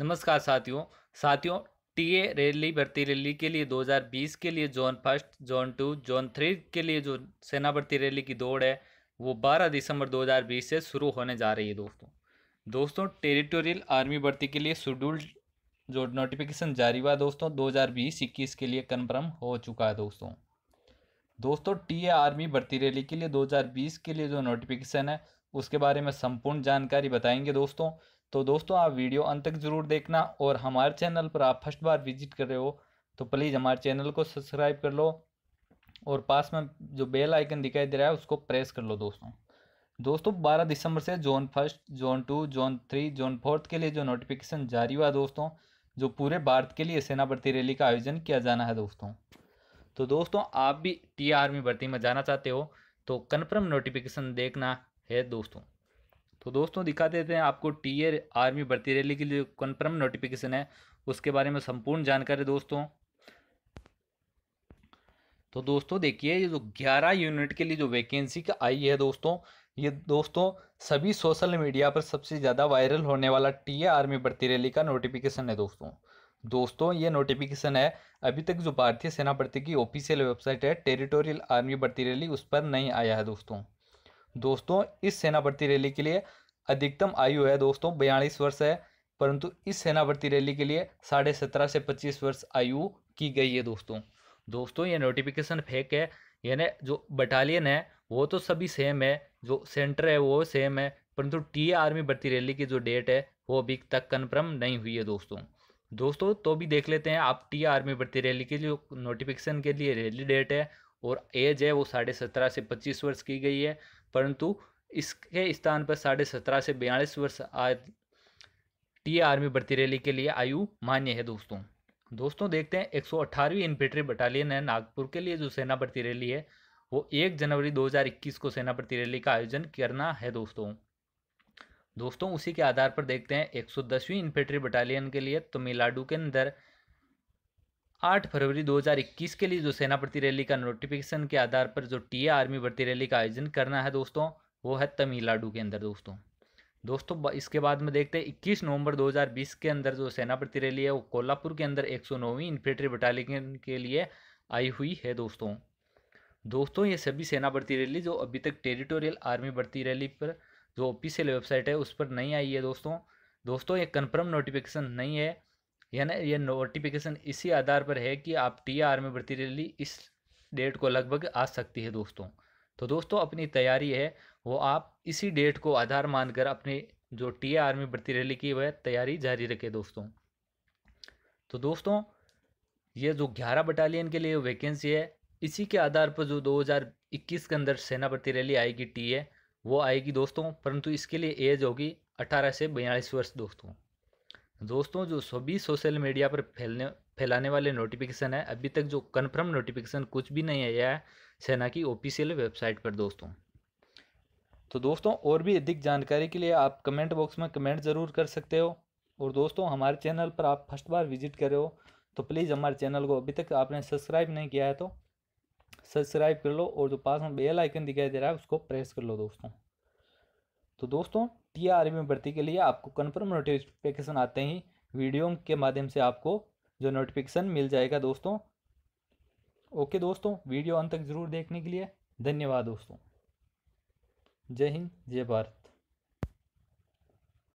नमस्कार साथियों साथियों टीए रैली भर्ती रैली के लिए 2020 के लिए zone first zone two zone three के लिए जो सेना भर्ती रैली की दौड़ है वो 12 दिसंबर 2020 से शुरू होने जा रही है दोस्तों दोस्तों टेरिटोरियल आर्मी भर्ती के लिए शेड्यूल्ड जो नोटिफिकेशन जारी हुआ दोस्तों दो हज़ार के लिए कन्फर्म हो चुका है दोस्तों दोस्तों टी आर्मी भर्ती रैली के लिए दो के लिए जो नोटिफिकेशन है उसके बारे में संपूर्ण जानकारी बताएंगे दोस्तों तो दोस्तों आप वीडियो अंत तक ज़रूर देखना और हमारे चैनल पर आप फर्स्ट बार विजिट कर रहे हो तो प्लीज़ हमारे चैनल को सब्सक्राइब कर लो और पास में जो बेल आइकन दिखाई दे रहा है उसको प्रेस कर लो दोस्तों दोस्तों 12 दिसंबर से zone first zone two zone three zone fourth के लिए जो नोटिफिकेशन जारी हुआ दोस्तों जो पूरे भारत के लिए सेना भर्ती रैली का आयोजन किया जाना है दोस्तों तो दोस्तों आप भी टी आर्मी भर्ती में जाना चाहते हो तो कन्फर्म नोटिफिकेशन देखना है दोस्तों तो दोस्तों दिखा देते हैं आपको टी आर्मी भर्ती रैली की लिए कन्फर्म नोटिफिकेशन है उसके बारे में संपूर्ण जानकारी दोस्तों तो दोस्तों देखिए ये जो 11 यूनिट के लिए जो वैकेंसी आई है दोस्तों ये दोस्तों सभी सोशल मीडिया पर सबसे ज़्यादा वायरल होने वाला टी आर्मी भर्ती रैली का नोटिफिकेशन है दोस्तों दोस्तों ये नोटिफिकेशन है अभी तक जो भारतीय सेना भर्ती की ऑफिशियल वेबसाइट है टेरिटोरियल आर्मी भर्ती रैली उस पर नहीं आया है दोस्तों दोस्तों इस सेना भर्ती रैली के लिए अधिकतम आयु है दोस्तों बयालीस वर्ष है परंतु इस सेना भर्ती रैली के लिए साढ़े सत्रह से पच्चीस वर्ष आयु की गई है दोस्तों दोस्तों ये नोटिफिकेशन फेक है यानी जो बटालियन है वो तो सभी सेम है जो सेंटर है वो सेम है परंतु टी आर्मी भर्ती रैली की जो डेट है वो अभी तक कन्फर्म नहीं हुई है दोस्तों दोस्तों तो भी देख लेते हैं आप टी आर्मी भर्ती रैली की जो नोटिफिकेशन के लिए रैली डेट है और एज है वो साढ़े सत्रह से पच्चीस वर्ष की गई है परंतु इसके स्थान पर साढ़े सत्रह से बयालीस वर्ष आय टी आर्मी भर्ती रैली के लिए आयु मान्य है दोस्तों दोस्तों देखते हैं एक सौ अठारहवीं इन्फेंट्री बटालियन है नागपुर के लिए जो सेना भर्ती रैली है वो एक जनवरी 2021 को सेना भर्ती रैली का आयोजन करना है दोस्तों दोस्तों उसी के आधार पर देखते हैं एक सौ दसवीं इन्फेंट्री बटालियन के लिए तमिलनाडु के अंदर 8 फरवरी 2021 के लिए जो सेना भर्ती रैली का नोटिफिकेशन के आधार पर जो टी आर्मी भर्ती रैली का आयोजन करना है दोस्तों वो है तमिलनाडु के अंदर दोस्तों दोस्तों इसके बाद में देखते हैं इक्कीस नवंबर 2020 के अंदर जो सेना भर्ती रैली है वो कोल्हापुर के अंदर एक इन्फेंट्री बटालियन के लिए आई हुई है दोस्तों दोस्तों ये सभी सेना भर्ती रैली जो अभी तक टेरिटोरियल आर्मी भर्ती रैली पर जो ऑफिशियल वेबसाइट है उस पर नहीं आई है दोस्तों दोस्तों ये कन्फर्म नोटिफिकेशन नहीं है यानी ना यह नोटिफिकेशन इसी आधार पर है कि आप टी आर में भर्ती रैली इस डेट को लगभग आ सकती है दोस्तों तो दोस्तों अपनी तैयारी है वो आप इसी डेट को आधार मानकर अपने जो टी आर में भर्ती रैली की वह तैयारी जारी रखें दोस्तों तो दोस्तों ये जो ग्यारह बटालियन के लिए वैकेंसी है इसी के आधार पर जो 2021 के अंदर सेना भर्ती रैली आएगी टी ए वो आएगी दोस्तों परंतु इसके लिए एज होगी 18 से बयालीस वर्ष दोस्तों दोस्तों जो सभी सोशल मीडिया पर फैलने फैलाने वाले नोटिफिकेशन है अभी तक जो कन्फर्म नोटिफिकेशन कुछ भी नहीं आया है सेना की ऑफिशियल वेबसाइट पर दोस्तों तो दोस्तों और भी अधिक जानकारी के लिए आप कमेंट बॉक्स में कमेंट ज़रूर कर सकते हो और दोस्तों हमारे चैनल पर आप फर्स्ट बार विजिट करे हो तो प्लीज़ हमारे चैनल को अभी तक आपने सब्सक्राइब नहीं किया है तो सब्सक्राइब कर लो और जो पास में बेल आइकन दिखाई दे रहा है उसको प्रेस कर लो दोस्तों तो दोस्तों आर में भर्ती के लिए आपको कन्फर्म नोटिफिकेशन आते ही वीडियो के माध्यम से आपको जो नोटिफिकेशन मिल जाएगा दोस्तों ओके दोस्तों वीडियो अंत तक ज़रूर देखने के लिए धन्यवाद दोस्तों जय हिंद जय भारत